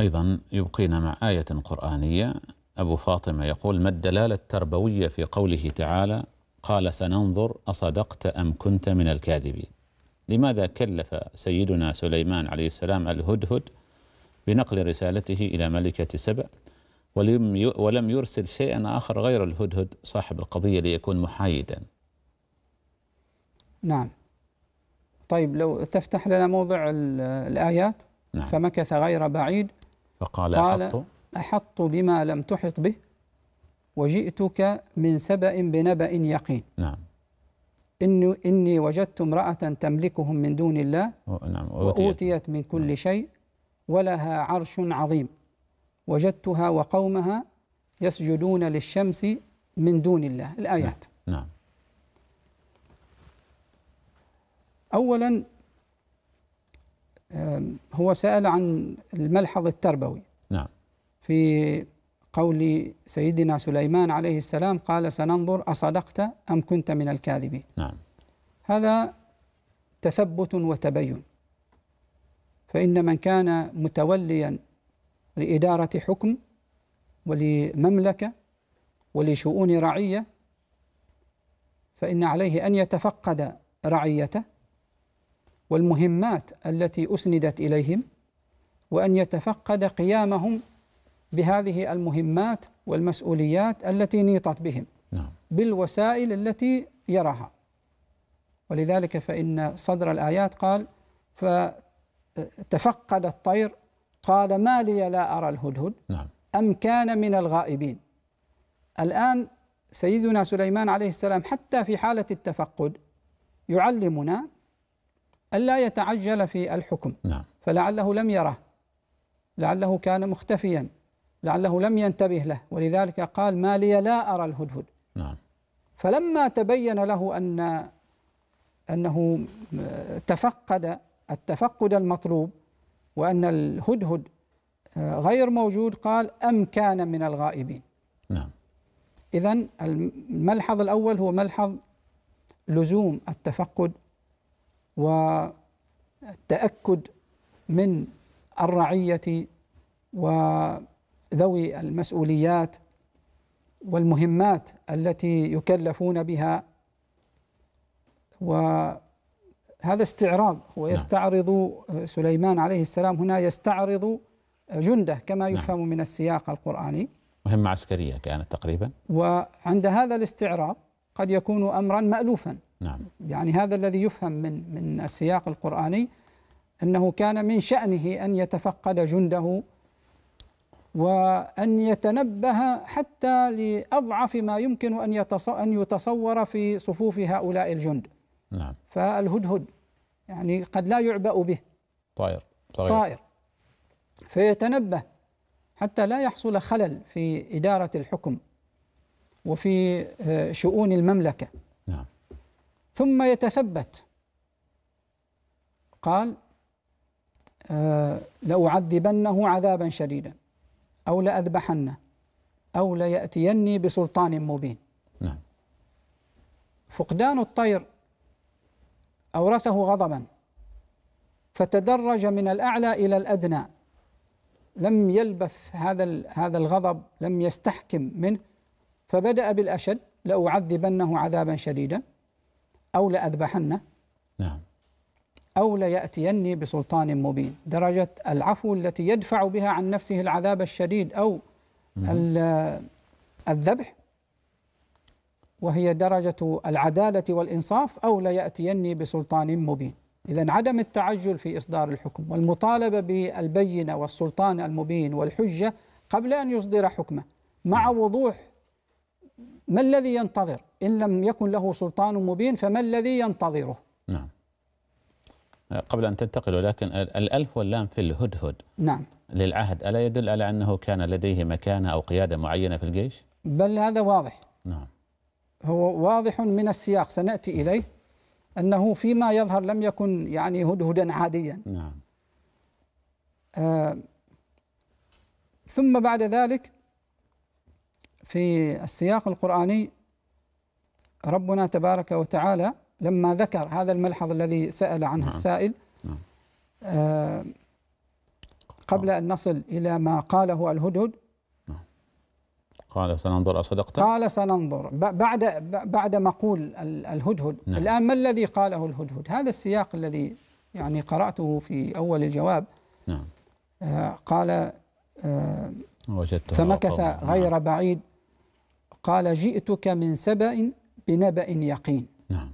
أيضا يبقينا مع آية قرآنية أبو فاطمة يقول ما الدلالة التربوية في قوله تعالى قال سننظر أصدقت أم كنت من الكاذبين لماذا كلف سيدنا سليمان عليه السلام الهدهد بنقل رسالته إلى ملكة سبأ ولم ولم يرسل شيئا آخر غير الهدهد صاحب القضية ليكون محايدا نعم طيب لو تفتح لنا موضع الآيات نعم. فمكث غير بعيد فقال قال أحط بما لم تحط به وجئتك من سبأ بنبأ يقين نعم إني, إني وجدت امرأة تملكهم من دون الله نعم وأوتيت, وأوتيت من كل نعم. شيء ولها عرش عظيم وجدتها وقومها يسجدون للشمس من دون الله الآيات نعم, نعم. أولا هو سأل عن الملحظ التربوي نعم في قول سيدنا سليمان عليه السلام قال سننظر أصدقت أم كنت من الكاذبين نعم هذا تثبت وتبين فإن من كان متوليا لإدارة حكم ولمملكة ولشؤون رعية فإن عليه أن يتفقد رعيته والمهمات التي أسندت إليهم وأن يتفقد قيامهم بهذه المهمات والمسؤوليات التي نيطت بهم نعم. بالوسائل التي يراها ولذلك فإن صدر الآيات قال فتفقد الطير قال ما لي لا أرى الهدهد نعم. أم كان من الغائبين الآن سيدنا سليمان عليه السلام حتى في حالة التفقد يعلمنا ألا يتعجل في الحكم نعم. فلعله لم يره لعله كان مختفيا لعله لم ينتبه له ولذلك قال ما لي لا أرى الهدهد نعم. فلما تبين له أن أنه تفقد التفقد المطلوب وأن الهدهد غير موجود قال أم كان من الغائبين نعم إذا الملحظ الأول هو ملحظ لزوم التفقد والتأكد من الرعية وذوي المسؤوليات والمهمات التي يكلفون بها وهذا استعراض هو نعم. يستعرض سليمان عليه السلام هنا يستعرض جنده كما نعم. يفهم من السياق القرآني مهمة عسكرية كانت تقريبا وعند هذا الاستعراض قد يكون أمرا مألوفا نعم يعني هذا الذي يفهم من من السياق القرآني أنه كان من شأنه أن يتفقد جنده وأن يتنبه حتى لأضعف ما يمكن أن أن يتصور في صفوف هؤلاء الجند نعم فالهدهد يعني قد لا يعبأ به طائر طائر, طائر فيتنبه حتى لا يحصل خلل في إدارة الحكم وفي آه، شؤون المملكة ثم يتثبت قال آه لأعذبنه عذابا شديدا أو لأذبحنه أو ليأتيني بسلطان مبين نعم. فقدان الطير أورثه غضبا فتدرج من الأعلى إلى الأدنى لم يلبث هذا هذا الغضب لم يستحكم منه فبدأ بالأشد لأعذبنه عذابا شديدا أو لأذبحن نعم أو ليأتيني بسلطان مبين درجة العفو التي يدفع بها عن نفسه العذاب الشديد أو الذبح وهي درجة العدالة والإنصاف أو ليأتيني بسلطان مبين إذا عدم التعجل في إصدار الحكم والمطالبة بالبينة والسلطان المبين والحجة قبل أن يصدر حكمه مع نعم. وضوح ما الذي ينتظر إن لم يكن له سلطان مبين فما الذي ينتظره نعم قبل أن تنتقل ولكن الألف واللام في الهدهد نعم للعهد ألا يدل على أنه كان لديه مكانة أو قيادة معينة في الجيش بل هذا واضح نعم هو واضح من السياق سنأتي نعم. إليه أنه فيما يظهر لم يكن يعني هدهدا عاديا نعم آه ثم بعد ذلك في السياق القرآني ربنا تبارك وتعالى لما ذكر هذا الملحظ الذي سأل عنه نعم. السائل نعم. آه، قبل أن نصل إلى ما قاله الهدهد نعم. قال سننظر أصدقت قال سننظر بعد بعد مقول الهدهد نعم. الآن ما الذي قاله الهدهد هذا السياق الذي يعني قرأته في أول الجواب نعم آه، قال آه، وجدت فمكث غير بعيد قال جئتك من سبأ بنبأ يقين نعم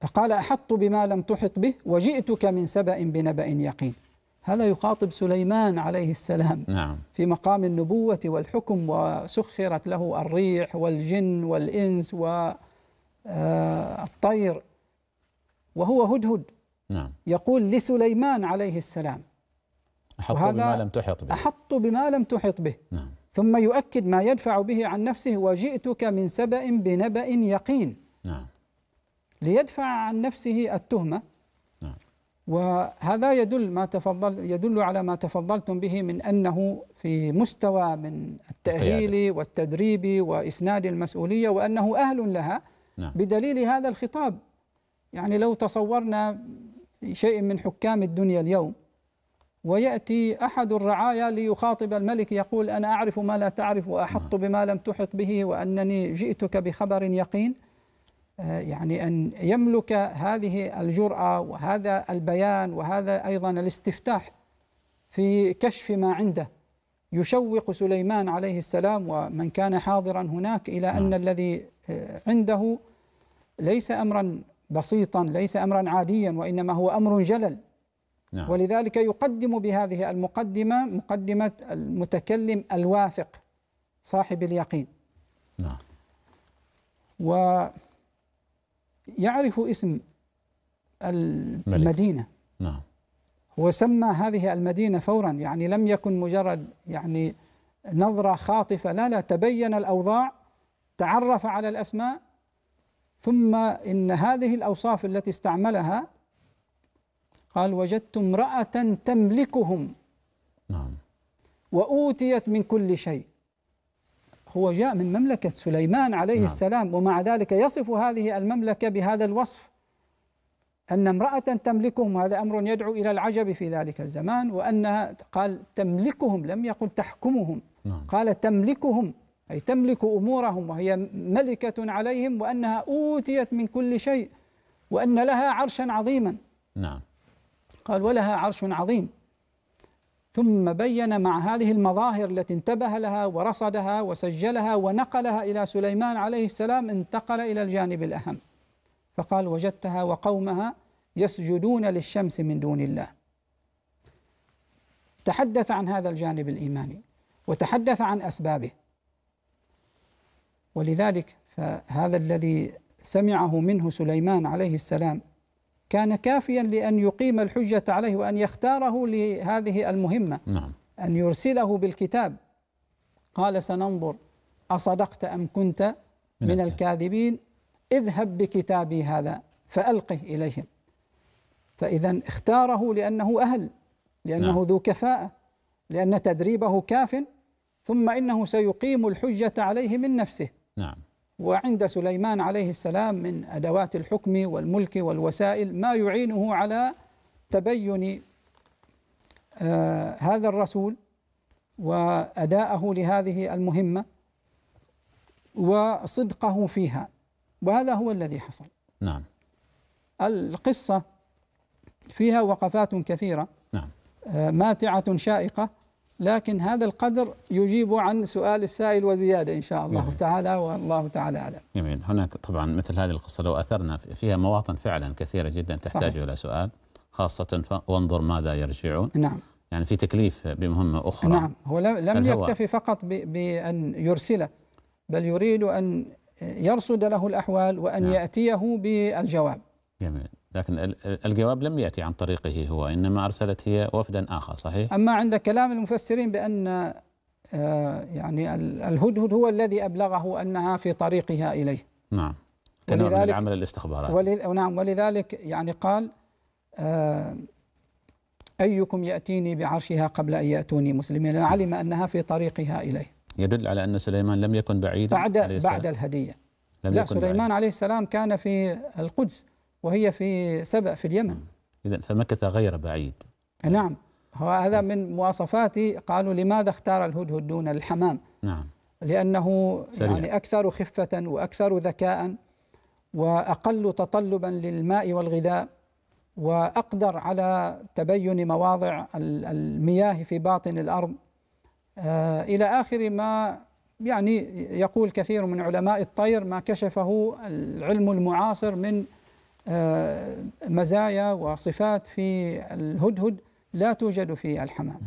فقال أحط بما لم تحط به وجئتك من سبأ بنبأ يقين هذا يخاطب سليمان عليه السلام نعم. في مقام النبوة والحكم وسخرت له الريح والجن والإنس والطير آه، وهو هدهد نعم. يقول لسليمان عليه السلام أحط بما لم تحط به أحط بما لم تحط به نعم. ثم يؤكد ما يدفع به عن نفسه وجئتك من سبأ بنبأ يقين نعم ليدفع عن نفسه التهمة نعم وهذا يدل ما تفضل يدل على ما تفضلتم به من أنه في مستوى من التأهيل والتدريب وإسناد المسؤولية وأنه أهل لها نعم بدليل هذا الخطاب يعني لو تصورنا شيء من حكام الدنيا اليوم ويأتي أحد الرعايا ليخاطب الملك يقول أنا أعرف ما لا تعرف وأحط نعم. بما لم تحط به وأنني جئتك بخبر يقين آه، يعني أن يملك هذه الجرأة وهذا البيان وهذا أيضا الاستفتاح في كشف ما عنده يشوق سليمان عليه السلام ومن كان حاضرا هناك إلى أن نعم. الذي آه، عنده ليس أمرا بسيطا ليس أمرا عاديا وإنما هو أمر جلل نعم. ولذلك يقدم بهذه المقدمة مقدمة المتكلم الواثق صاحب اليقين نعم. ويعرف اسم المدينة نعم. هو سمى هذه المدينة فورا يعني لم يكن مجرد يعني نظرة خاطفة لا لا تبين الأوضاع تعرف على الأسماء ثم إن هذه الأوصاف التي استعملها قال وجدت امرأة تملكهم نعم وأوتيت من كل شيء هو جاء من مملكة سليمان عليه نعم. السلام ومع ذلك يصف هذه المملكة بهذا الوصف أن امرأة تملكهم هذا أمر يدعو إلى العجب في ذلك الزمان وأنها قال تملكهم لم يقل تحكمهم نعم. قال تملكهم أي تملك أمورهم وهي ملكة عليهم وأنها أوتيت من كل شيء وأن لها عرشا عظيما نعم قال ولها عرش عظيم ثم بين مع هذه المظاهر التي انتبه لها ورصدها وسجلها ونقلها الى سليمان عليه السلام انتقل الى الجانب الاهم فقال وجدتها وقومها يسجدون للشمس من دون الله تحدث عن هذا الجانب الايماني وتحدث عن اسبابه ولذلك فهذا الذي سمعه منه سليمان عليه السلام كان كافيا لأن يقيم الحجة عليه وأن يختاره لهذه المهمة نعم. أن يرسله بالكتاب قال سننظر أصدقت أم كنت من, الكاذبين اذهب بكتابي هذا فألقه إليهم فإذا اختاره لأنه أهل لأنه نعم. ذو كفاءة لأن تدريبه كاف ثم إنه سيقيم الحجة عليه من نفسه نعم وعند سليمان عليه السلام من أدوات الحكم والملك والوسائل ما يعينه على تبين آه، هذا الرسول وأداءه لهذه المهمة وصدقه فيها وهذا هو الذي حصل نعم القصة فيها وقفات كثيرة نعم آه، ماتعة شائقة لكن هذا القدر يجيب عن سؤال السائل وزيادة إن شاء الله جميل. نعم. تعالى والله تعالى أعلم جميل هناك طبعا مثل هذه القصة لو أثرنا فيها مواطن فعلا كثيرة جدا تحتاج إلى سؤال خاصة وانظر ماذا يرجعون نعم يعني في تكليف بمهمة أخرى نعم هو لم يكتفي فقط بأن يرسله بل يريد أن يرصد له الأحوال وأن نعم. يأتيه بالجواب جميل لكن الجواب لم يأتي عن طريقه هو إنما أرسلت هي وفدا آخر صحيح؟ أما عند كلام المفسرين بأن آه، يعني الهدهد هو الذي أبلغه أنها في طريقها إليه نعم كنوع من العمل الاستخباراتي ولذ... نعم ولذلك يعني قال آه، أيكم يأتيني بعرشها قبل أن يأتوني مسلمين علم أنها في طريقها إليه يدل على أن سليمان لم يكن بعيدا بعد بعد الهدية لم لا يكن سليمان بعيد. عليه السلام كان في القدس وهي في سبأ في اليمن نعم. إذا فمكث غير بعيد نعم هذا من مواصفات قالوا لماذا اختار الهدهد دون الحمام نعم لأنه سريع. يعني أكثر خفة وأكثر ذكاء وأقل تطلبا للماء والغذاء وأقدر على تبين مواضع المياه في باطن الأرض آه، إلى آخر ما يعني يقول كثير من علماء الطير ما كشفه العلم المعاصر من آه، مزايا وصفات في الهدهد لا توجد في الحمام